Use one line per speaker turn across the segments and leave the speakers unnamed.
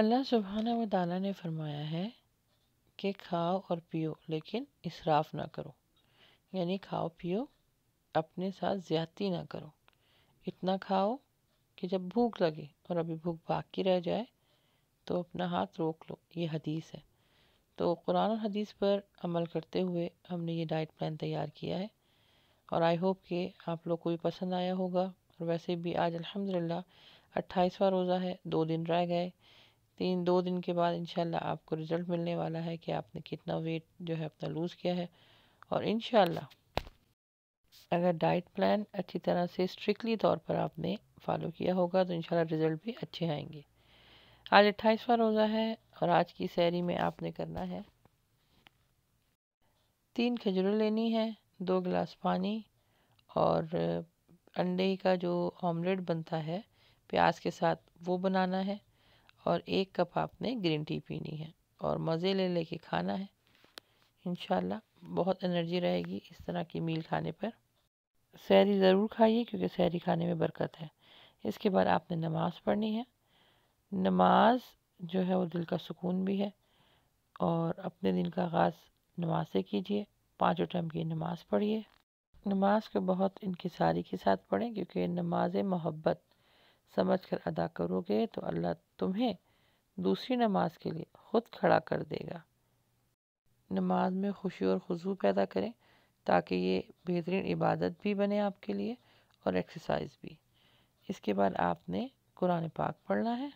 अल्लाह सुबहाना व ताली ने फरमाया है कि खाओ और पियो लेकिन इसराफ ना करो यानी खाओ पियो अपने साथ ज़्यादती ना करो इतना खाओ कि जब भूख लगे और अभी भूख बाकी रह जाए तो अपना हाथ रोक लो ये हदीस है तो कुरान और हदीस पर अमल करते हुए हमने ये डाइट प्लान तैयार किया है और आई होप कि आप लोग को भी पसंद आया होगा और वैसे भी आज अल्हम्दुलिल्लाह अट्ठाईसवां रोज़ा है दो दिन रह गए तीन दो दिन के बाद इन आपको रिज़ल्ट मिलने वाला है कि आपने कितना वेट जो है अपना लूज़ किया है और इन अगर डाइट प्लान अच्छी तरह से स्ट्रिक्टली तौर पर आपने फॉलो किया होगा तो इन रिज़ल्ट भी अच्छे आएंगे आज अट्ठाईसवा रोज़ा है और आज की सैरी में आपने करना है तीन खजूर लेनी है दो गिलास पानी और अंडे का जो ऑमलेट बनता है प्याज के साथ वो बनाना है और एक कप आपने ग्रीन टी पीनी है और मज़े ले लेके खाना है इन बहुत एनर्जी रहेगी इस तरह की मील खाने पर सैरी ज़रूर खाइए क्योंकि सैरी खाने में बरकत है इसके बाद आपने नमाज़ पढ़नी है नमाज जो है वो दिल का सुकून भी है और अपने दिन का आगाज़ नमाज से कीजिए पाँचों टाइम की नमाज़ पढ़िए नमाज को बहुत इनकी सारी के साथ पढ़ें क्योंकि नमाज मोहब्बत समझ कर अदा करोगे तो अल्लाह तुम्हें दूसरी नमाज के लिए ख़ुद खड़ा कर देगा नमाज में खुशी और खजू पैदा करें ताकि ये बेहतरीन इबादत भी बने आपके लिए और एक्सरसाइज भी इसके बाद आपने कुरान पाक पढ़ना है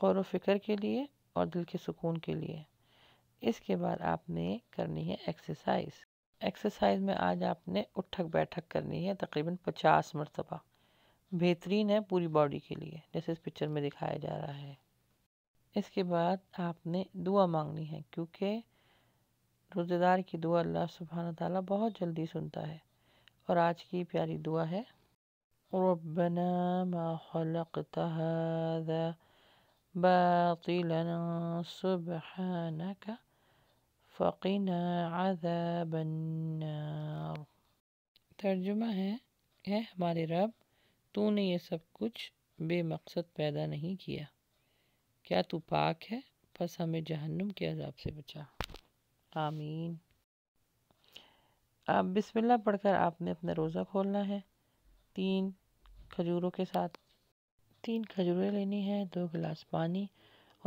गौर व फिक्र के लिए और दिल के सुकून के लिए इसके बाद आपने करनी है एक्सरसाइज एक्सरसाइज में आज आपने उठक बैठक करनी है तकरीबन पचास मरतबा बेहतरीन है पूरी बॉडी के लिए जैसे इस पिक्चर में दिखाया जा रहा है इसके बाद आपने दुआ मांगनी है क्योंकि रोज़ेदार की दुआ अल्लाह सुबहान तला बहुत जल्दी सुनता है और आज की प्यारी दुआ है रबना फ़कीना तर्जुमा है है हमारे रब तूने ये सब कुछ बेमकसद पैदा नहीं किया क्या तू पाक है बस हमें जहन्नुम के अजाब से बचा आमीन आप बिस्मिल्लाह पढ़कर आपने अपना रोज़ा खोलना है तीन खजूरों के साथ तीन खजूरें लेनी है दो गिलास पानी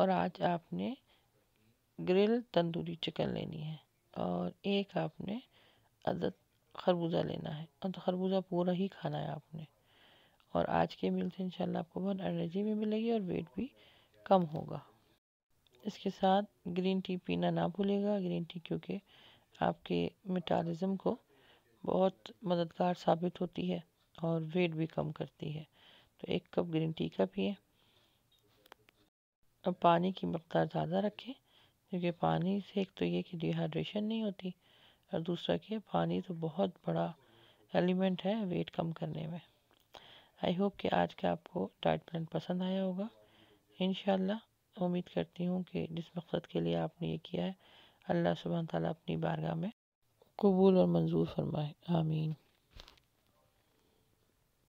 और आज आपने ग्रिल तंदूरी चिकन लेनी है और एक आपने अदद खरबूजा लेना है और तो खरबूजा पूरा ही खाना है आपने और आज के मील से इंशाल्लाह आपको बहुत एनर्जी भी मिलेगी और वेट भी कम होगा इसके साथ ग्रीन टी पीना ना भूलेगा ग्रीन टी क्योंकि आपके मेटाबॉलिज्म को बहुत मददगार साबित होती है और वेट भी कम करती है तो एक कप ग्रीन टी का पिए अब पानी की मकदार ज़्यादा रखें क्योंकि पानी से एक तो ये कि डिहाइड्रेशन नहीं होती और दूसरा कि पानी तो बहुत बड़ा एलिमेंट है वेट कम करने में आई होप कि आज का आपको डाइट प्लान पसंद आया होगा इन उम्मीद करती हूँ कि जिस मकसद के लिए आपने ये किया है अल्लाह सुबह ताली अपनी बारगाह में कबूल और मंजूर फरमाए आमीन